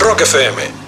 Rock FM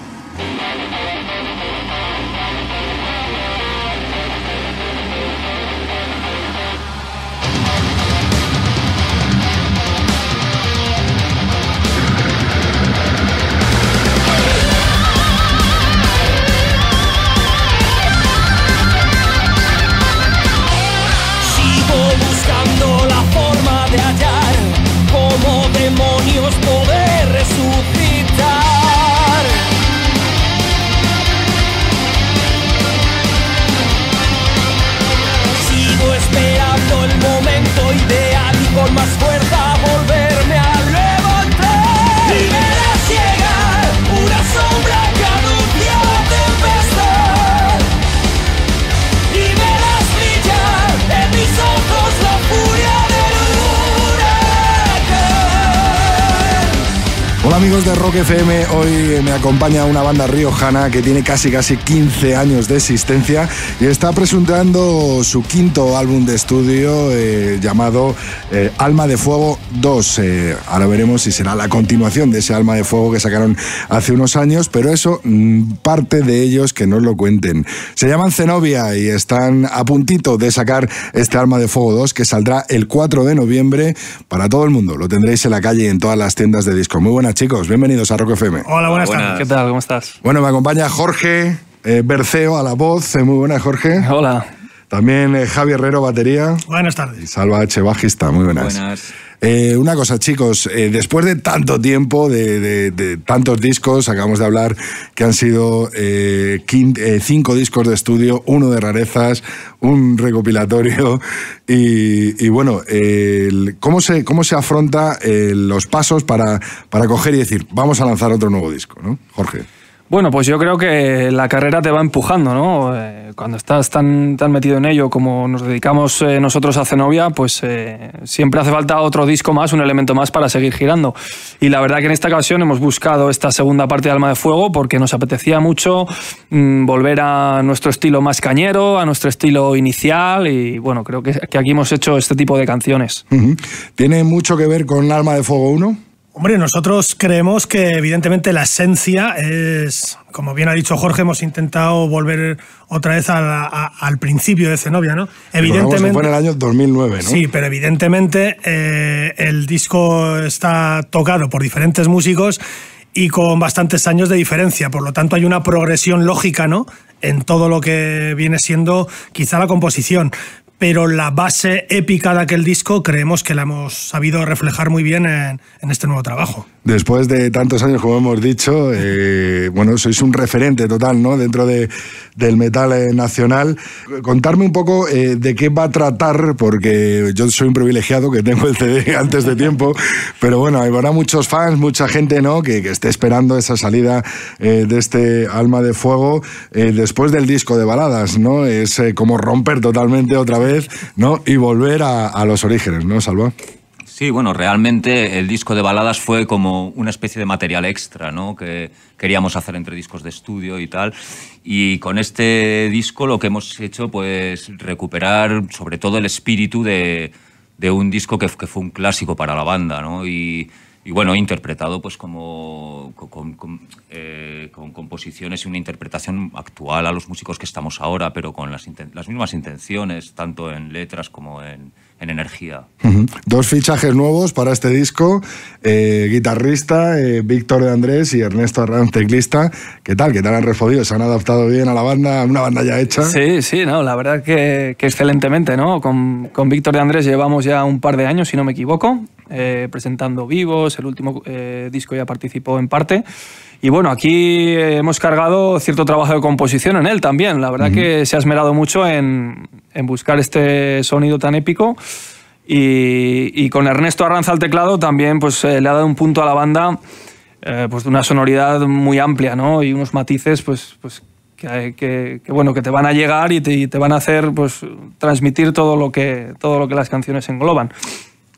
Amigos de Rock FM, hoy me acompaña una banda riojana que tiene casi casi 15 años de existencia y está presentando su quinto álbum de estudio eh, llamado eh, Alma de Fuego 2. Eh, ahora veremos si será la continuación de ese Alma de Fuego que sacaron hace unos años, pero eso mm, parte de ellos que nos lo cuenten. Se llaman Zenobia y están a puntito de sacar este Alma de Fuego 2 que saldrá el 4 de noviembre para todo el mundo. Lo tendréis en la calle y en todas las tiendas de disco. Muy buenas chicos bienvenidos a Rock Hola, buenas, tardes. ¿Qué tal? ¿Cómo estás? Bueno, me acompaña Jorge eh, Berceo a la voz. Eh, muy buenas, Jorge. Hola. También Javier eh, Javi Herrero, batería. Buenas tardes. Salva H, bajista. Muy buenas. Buenas. Eh, una cosa, chicos, eh, después de tanto tiempo, de, tantos discos, acabamos de hablar que han sido cinco discos de estudio, uno de rarezas, un recopilatorio. Y, bueno, ¿cómo, se, ¿cómo se afronta los pasos para, para coger y decir, vamos a lanzar otro nuevo disco, ¿no? Jorge. Bueno, pues yo creo que la carrera te va empujando, ¿no? Eh, cuando estás tan, tan metido en ello como nos dedicamos eh, nosotros a Zenobia, pues eh, siempre hace falta otro disco más, un elemento más para seguir girando. Y la verdad que en esta ocasión hemos buscado esta segunda parte de Alma de Fuego porque nos apetecía mucho mm, volver a nuestro estilo más cañero, a nuestro estilo inicial y bueno, creo que, que aquí hemos hecho este tipo de canciones. ¿Tiene mucho que ver con Alma de Fuego 1? Hombre, nosotros creemos que evidentemente la esencia es, como bien ha dicho Jorge, hemos intentado volver otra vez al principio de Zenobia, ¿no? Evidentemente. Fue en el año 2009, ¿no? Sí, pero evidentemente eh, el disco está tocado por diferentes músicos y con bastantes años de diferencia, por lo tanto hay una progresión lógica, ¿no? En todo lo que viene siendo quizá la composición pero la base épica de aquel disco creemos que la hemos sabido reflejar muy bien en, este nuevo trabajo. Después de tantos años, como hemos dicho, eh, bueno, sois un referente total ¿no? dentro del metal eh, nacional. Contarme un poco eh, de qué va a tratar, porque yo soy un privilegiado que tengo el CD antes de tiempo, pero bueno, habrá muchos fans, mucha gente ¿no? que, que esté esperando esa salida de este Alma de Fuego después del disco de baladas. ¿no? Es como romper totalmente otra vez ¿no? Y volver a, los orígenes, ¿no, Salva? Sí, bueno, realmente el disco de baladas fue como una especie de material extra, ¿no? Que queríamos hacer entre discos de estudio y tal. Y con este disco lo que hemos hecho, pues, recuperar sobre todo el espíritu de, un disco que, fue un clásico para la banda, ¿no? y bueno, interpretado pues como eh, con, composiciones y una interpretación actual a los músicos que estamos ahora, pero con las, las mismas intenciones, tanto en letras como en, energía. Dos fichajes nuevos para este disco, eh, guitarrista eh, Víctor de Andrés y Ernesto Arranz, teclista. ¿Qué tal? ¿Qué tal han refodido? ¿Se han adaptado bien a la banda, una banda ya hecha? Sí, sí, no, la verdad que, excelentemente, ¿no? Con, con Víctor de Andrés llevamos ya un par de años, si no me equivoco, eh, presentando vivos, el último eh, disco ya participó en parte. Y bueno, aquí hemos cargado cierto trabajo de composición en él también. La verdad que se ha esmerado mucho en, buscar este sonido tan épico. Y, con Ernesto Arranza al teclado también pues, eh, le ha dado un punto a la banda pues, de una sonoridad muy amplia ¿no? y unos matices pues, pues, que, bueno, que te van a llegar y te, y te, van a hacer pues, transmitir todo lo, que, todo lo que las canciones engloban.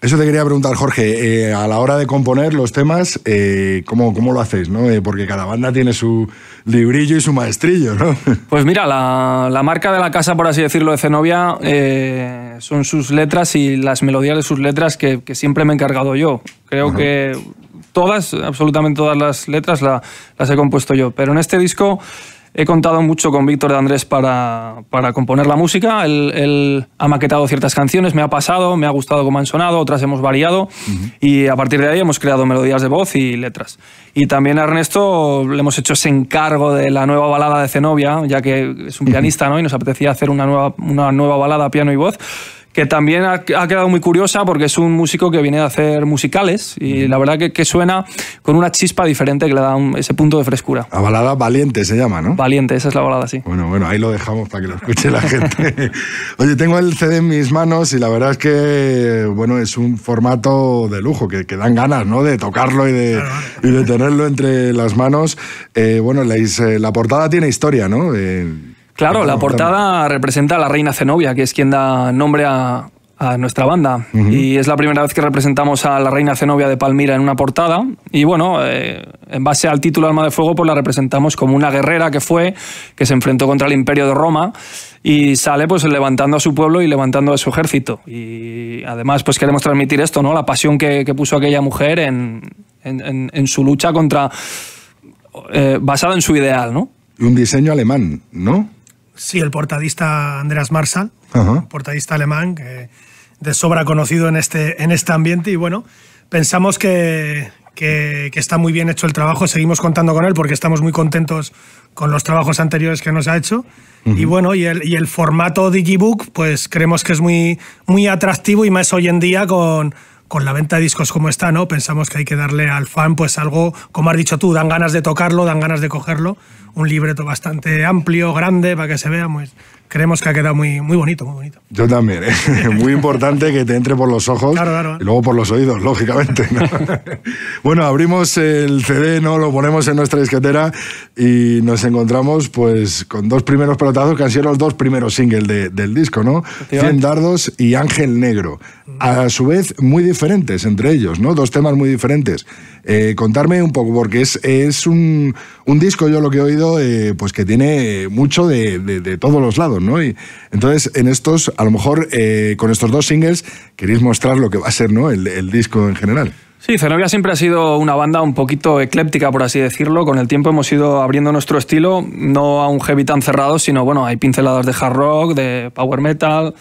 Eso te quería preguntar, Jorge. Eh, a la hora de componer los temas, eh, ¿cómo, lo hacéis? Eh, porque cada banda tiene su librillo y su maestrillo, ¿no? Pues mira, la, marca de la casa, por así decirlo, de Zenobia, son sus letras y las melodías de sus letras que, siempre me he encargado yo. Creo que todas, absolutamente todas las letras las he compuesto yo. Pero en este disco He contado mucho con Víctor de Andrés para, componer la música. Él, ha maquetado ciertas canciones, me ha pasado, me ha gustado cómo han sonado, otras hemos variado y a partir de ahí hemos creado melodías de voz y letras. Y también a Ernesto le hemos hecho ese encargo de la nueva balada de Zenobia, ya que es un pianista ¿no? y nos apetecía hacer una nueva, una nueva balada piano y voz que también ha, quedado muy curiosa porque es un músico que viene de hacer musicales y la verdad que, suena con una chispa diferente que le da ese punto de frescura. La balada Valiente se llama, ¿no? Valiente, esa es la balada, sí. Bueno, bueno, ahí lo dejamos para que lo escuche la gente. Oye, tengo el CD en mis manos y la verdad es que, bueno, es un formato de lujo que, dan ganas, ¿no? De tocarlo y de, de tenerlo entre las manos. Eh, bueno, eh, la, portada tiene historia, ¿no? Eh, Claro, la portada representa a la reina Zenobia, que es quien da nombre a, nuestra banda. Y es la primera vez que representamos a la reina Zenobia de Palmira en una portada. Y bueno, eh, en base al título Alma de Fuego, pues la representamos como una guerrera que fue, que se enfrentó contra el imperio de Roma y sale pues levantando a su pueblo y levantando a su ejército. Y además pues queremos transmitir esto, ¿no? La pasión que, puso aquella mujer en, su lucha contra... Eh, basada en su ideal, ¿no? Un diseño alemán, ¿no? Sí, el portadista Andreas Marsal, portadista alemán que de sobra conocido en este, en este ambiente y bueno, pensamos que, que, está muy bien hecho el trabajo, seguimos contando con él porque estamos muy contentos con los trabajos anteriores que nos ha hecho y bueno, y el, y el formato Digibook pues creemos que es muy, muy atractivo y más hoy en día con con la venta de discos como está, ¿no? Pensamos que hay que darle al fan pues algo, como has dicho tú, dan ganas de tocarlo, dan ganas de cogerlo, un libreto bastante amplio, grande, para que se vea, pues creemos que ha quedado muy, muy bonito, muy bonito. Yo también, es ¿eh? muy importante que te entre por los ojos y luego por los oídos, lógicamente. bueno, abrimos el CD, ¿no? lo ponemos en nuestra disquetera y nos encontramos pues con dos primeros pelotazos que han sido los dos primeros singles del disco, ¿no? Cien dardos y Ángel Negro. A su vez, muy diferentes entre ellos, ¿no? Dos temas muy diferentes. Eh, contarme un poco, porque es, es un, un, disco, yo lo que he oído, eh, pues que tiene mucho de, de, todos los lados, ¿no? Y entonces, en estos, a lo mejor eh, con estos dos singles, queréis mostrar lo que va a ser, ¿no? El, el disco en general. Sí, Zenobia siempre ha sido una banda un poquito ecléptica, por así decirlo. Con el tiempo hemos ido abriendo nuestro estilo, no a un heavy tan cerrado, sino bueno, hay pinceladas de hard rock, de power metal,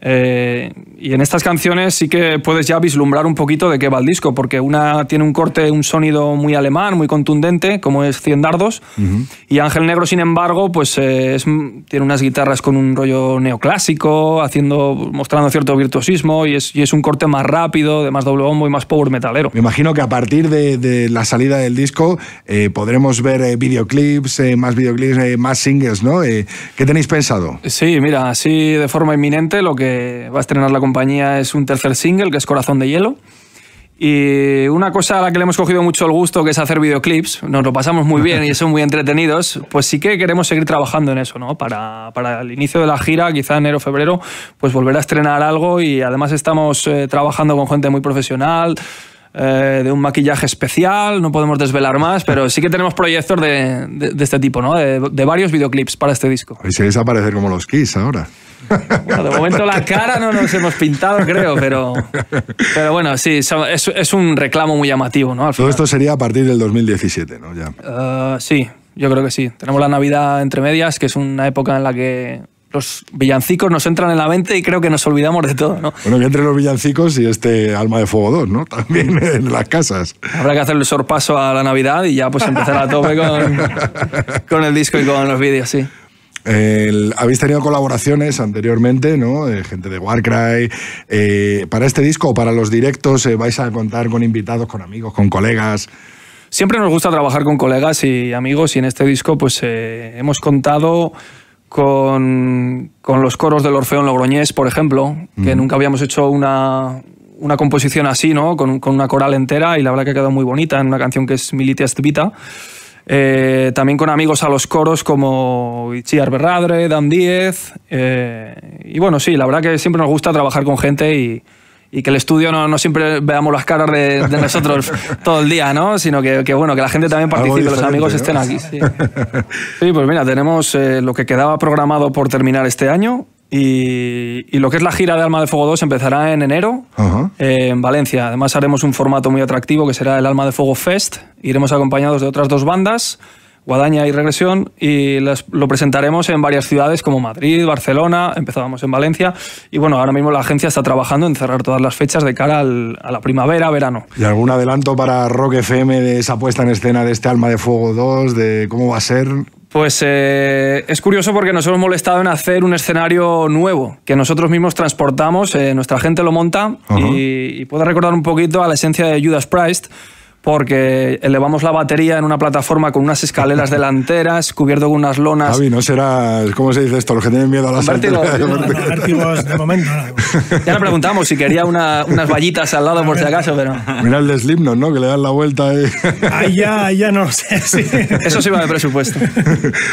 eh, y en estas canciones sí que puedes ya vislumbrar un poquito de qué va el disco, porque una tiene un corte, un sonido muy alemán, muy contundente, como es Cien Dardos, y Ángel Negro, sin embargo, pues eh, tiene unas guitarras con un rollo neoclásico, haciendo, mostrando cierto virtuosismo, y es, es un corte más rápido, de más doble bombo y más power metalero. Me imagino que a partir de, la salida del disco eh, podremos ver videoclips, más videoclips, más singles, ¿no? ¿Qué tenéis pensado? Sí, mira, así de forma inminente lo que va a estrenar la compañía es un tercer single, que es Corazón de Hielo. Y una cosa a la que le hemos cogido mucho el gusto, que es hacer videoclips, nos lo pasamos muy bien y son muy entretenidos, pues sí que queremos seguir trabajando en eso, ¿no? Para, para el inicio de la gira, quizá enero, febrero, pues volver a estrenar algo y además estamos eh, trabajando con gente muy profesional. Eh, de un maquillaje especial, no podemos desvelar más, pero sí que tenemos proyectos de, este tipo, ¿no? De, de, varios videoclips para este disco. Y si vais a aparecer como los Kiss ahora. Bueno, de momento la cara no nos hemos pintado, creo, pero, pero bueno, sí, es, un reclamo muy llamativo, ¿no? Todo esto sería a partir del 2017, ¿no? Ya. Ah, sí, yo creo que sí. Tenemos la Navidad entre medias, que es una época en la que los villancicos nos entran en la mente y creo que nos olvidamos de todo, ¿no? Bueno, que entre los villancicos y este Alma de Fuego 2, ¿no? También en las casas. Habrá que hacer el sorpaso a la Navidad y ya pues empezar a tope con, con el disco y con los vídeos, sí habéis tenido colaboraciones anteriormente, ¿no? De gente de Warcry. Eh, para este disco, o para los directos, eh, vais a contar con invitados, con amigos, con colegas. Siempre nos gusta trabajar con colegas y amigos y en este disco pues eh, hemos contado con, los coros del Orfeón Logroñés, por ejemplo, que nunca habíamos hecho una, composición así, ¿no? Con, una coral entera y la verdad que ha quedado muy bonita en una canción que es Militia Vita. Eh, también con amigos a los coros como Itziar Berradre, Dan Díez. Eh, y bueno, sí, la verdad que siempre nos gusta trabajar con gente y, que el estudio no, siempre veamos las caras de, nosotros todo el día, ¿no? Sino que, bueno, que la gente también participe, los amigos estén aquí. Sí. pues mira, tenemos eh, lo que quedaba programado por terminar este año y, lo que es la gira de Alma de Fuego 2 empezará en enero en Valencia. Además haremos un formato muy atractivo que será el Alma de Fuego Fest. Iremos acompañados de otras dos bandas, Guadaña y Regresión, y lo presentaremos en varias ciudades como Madrid, Barcelona, empezábamos en Valencia. Y bueno, ahora mismo la agencia está trabajando en cerrar todas las fechas de cara a la primavera, verano. ¿Y algún adelanto para Rock FM de esa puesta en escena de este Alma de Fuego 2, de cómo va a ser? Pues eh, es curioso porque nos hemos molestado en hacer un escenario nuevo que nosotros mismos transportamos, eh, nuestra gente lo monta y, puede puedo recordar un poquito a la esencia de Judas Priest porque elevamos la batería en una plataforma con unas escaleras delanteras, cubierto con unas lonas. Javi, no será, ¿cómo se dice esto? Los que tienen miedo a las vértigo, vértigos de momento. Ya le preguntamos si quería unas vallitas al lado por si acaso, pero... Mira el de Slipknot, ¿no? Que le dan la vuelta ahí. Ahí ya, ya no sé, Eso sí va de presupuesto.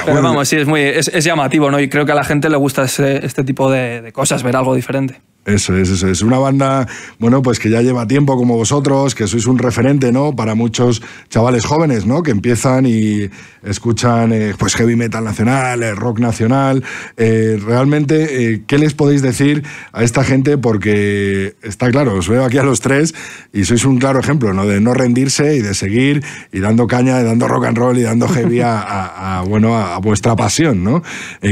Pero vamos, sí, es, muy, es, llamativo, ¿no? Y creo que a la gente le gusta este tipo de cosas, ver algo diferente. Eso es, eso es. Una banda, bueno, pues que ya lleva tiempo como vosotros, que sois un referente, ¿no? Para muchos chavales jóvenes, ¿no? Que empiezan y escuchan, eh, pues, heavy metal nacional, eh, rock nacional. Eh, realmente, ¿qué les podéis decir a esta gente? Porque está claro, os veo aquí a los tres y sois un claro ejemplo, ¿no? De no rendirse y de seguir y dando caña, dando rock and roll y dando heavy a, bueno, a, vuestra pasión, ¿no?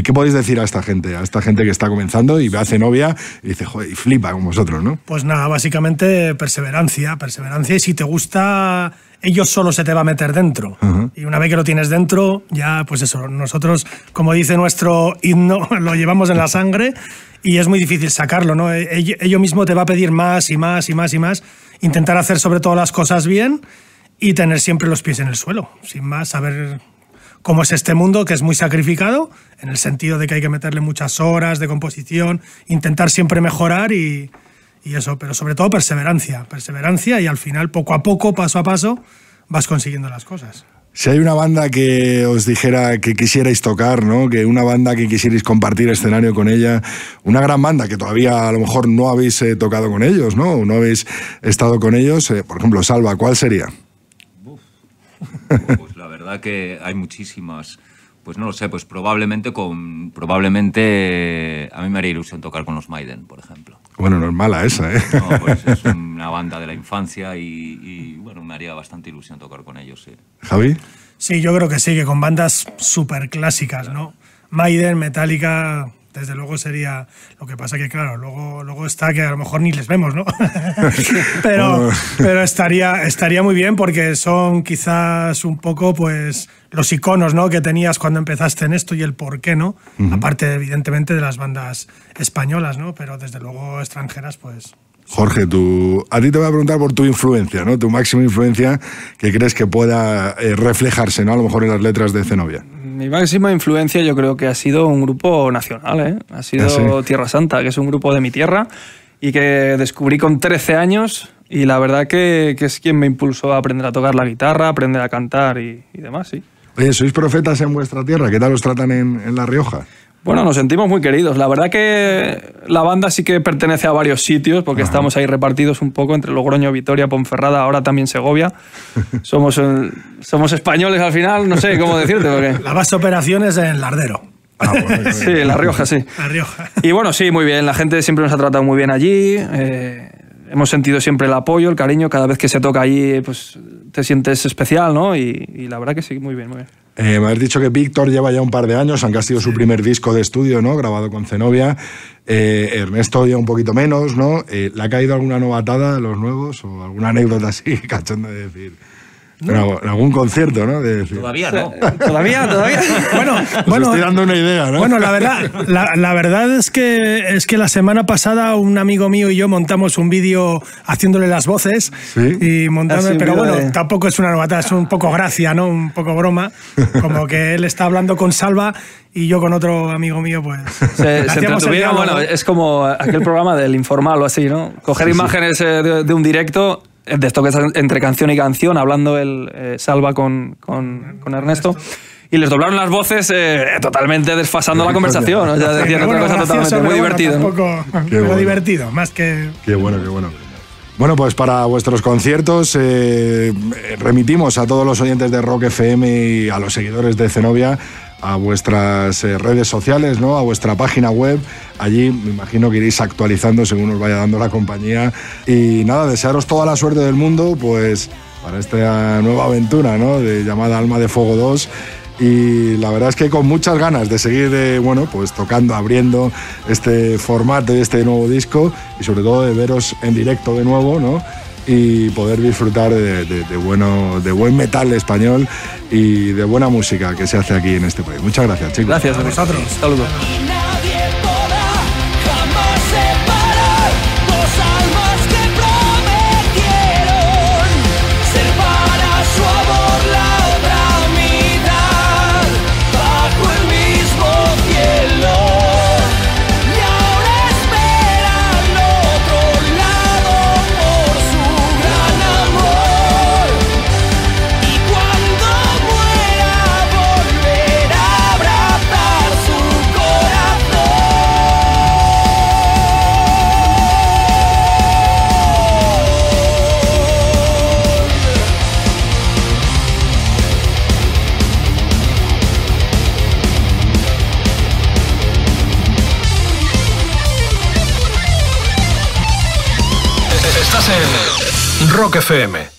¿Qué podéis decir a esta gente? A esta gente que está comenzando y hace novia y dice, joder, y flipa con vosotros, ¿no? Pues nada, básicamente perseverancia, perseverancia y si te gusta ellos solo se te va a meter dentro. Y una vez que lo tienes dentro, ya pues eso, nosotros, como dice nuestro himno, lo llevamos en la sangre y es muy difícil sacarlo, ¿no? E-, ello, mismo te va a pedir más y más y más y más, intentar hacer sobre todo las cosas bien y tener siempre los pies en el suelo, sin más, saber como es este mundo que es muy sacrificado, en el sentido de que hay que meterle muchas horas de composición, intentar siempre mejorar y, eso, pero sobre todo perseverancia, perseverancia y al final poco a poco, paso a paso, vas consiguiendo las cosas. Si hay una banda que os dijera que quisierais tocar, ¿no? Que una banda que quisierais compartir escenario con ella, una gran banda que todavía a lo mejor no habéis eh, tocado con ellos, ¿no? O no habéis estado con ellos, eh, por ejemplo, Salva, ¿cuál sería? verdad que hay muchísimas. Pues no lo sé, pues probablemente con probablemente eh, a mí me haría ilusión tocar con los Maiden, por ejemplo. Bueno, no es mala esa, ¿eh? pues es una banda de la infancia y, y bueno, me haría bastante ilusión tocar con ellos, sí. ¿Javi? Sí, yo creo que sí, que con bandas súper clásicas, ¿no? Maiden, Metallica, desde luego sería lo que pasa que claro luego luego está que a lo mejor ni les vemos no pero pero estaría estaría muy bien porque son quizás un poco pues los iconos no que tenías cuando empezaste en esto y el por qué no aparte evidentemente de las bandas españolas no pero desde luego extranjeras pues Jorge, tú, a ti te voy a preguntar por tu influencia, ¿no? Tu máxima influencia que crees que pueda eh, reflejarse, ¿no? A lo mejor en las letras de Zenobia mi máxima influencia yo creo que ha sido un grupo nacional, ¿eh? ha sido ah, Tierra Santa, que es un grupo de mi tierra y que descubrí con 13 años y la verdad que, es quien me impulsó a aprender a tocar la guitarra, aprender a cantar y, demás, sí. Oye, sois profetas en vuestra tierra, ¿qué tal os tratan en La Rioja? Bueno, nos sentimos muy queridos. La verdad que la banda sí que pertenece a varios sitios, porque estamos ahí repartidos un poco entre Logroño, Vitoria, Ponferrada, ahora también Segovia. Somos, eh, somos españoles al final, no sé cómo decirte. La base de operaciones en Lardero. Ah, sí, en La Rioja, sí. La Rioja. Y bueno, sí, muy bien. La gente siempre nos ha tratado muy bien allí. Eh, hemos sentido siempre el apoyo, el cariño. Cada vez que se toca allí, pues te sientes especial, ¿no? Y, y la verdad que sí, muy bien, muy bien. Eh, me habéis dicho que Víctor lleva ya un par de años, aunque ha sido su primer disco de estudio, ¿no? Grabado con Zenobia. Eh, Ernesto ya un poquito menos, ¿no? Eh, ¿Le ha caído alguna novatada de los nuevos o alguna anécdota así, cachón de decir? En algún concierto, ¿no? todavía no. Todavía, todavía. Bueno, bueno estoy dando una idea, ¿no? Bueno, la verdad, la, verdad es que es que la semana pasada un amigo mío y yo montamos un vídeo haciéndole las voces ¿Sí? y montando, pero bueno, eh. tampoco es una novata, es un poco gracia, ¿no? Un poco broma, como que él está hablando con Salva y yo con otro amigo mío, pues. Se, bueno, es como aquel programa del informal o así, ¿no? Coger imágenes eh, de un directo de esto que entre canción y canción, hablando el eh, Salva con, Ernesto y les doblaron las voces eh, totalmente desfasando la conversación. Muy divertido. Bueno, divertido, más que. Qué bueno, qué bueno. Bueno, pues para vuestros conciertos eh, remitimos a todos los oyentes de Rock FM y a los seguidores de Zenobia a vuestras eh, redes sociales, ¿no? a vuestra página web. Allí me imagino que iréis actualizando según os vaya dando la compañía. Y nada, desearos toda la suerte del mundo pues, para esta nueva aventura ¿no? de llamada Alma de Fuego 2 y la verdad es que con muchas ganas de seguir de eh, bueno pues tocando abriendo este formato de este nuevo disco y sobre todo de veros en directo de nuevo no y poder disfrutar de, bueno, de buen metal español y de buena música que se hace aquí en este país. Muchas gracias, chicos. Gracias a vosotros. Saludos. que feeme.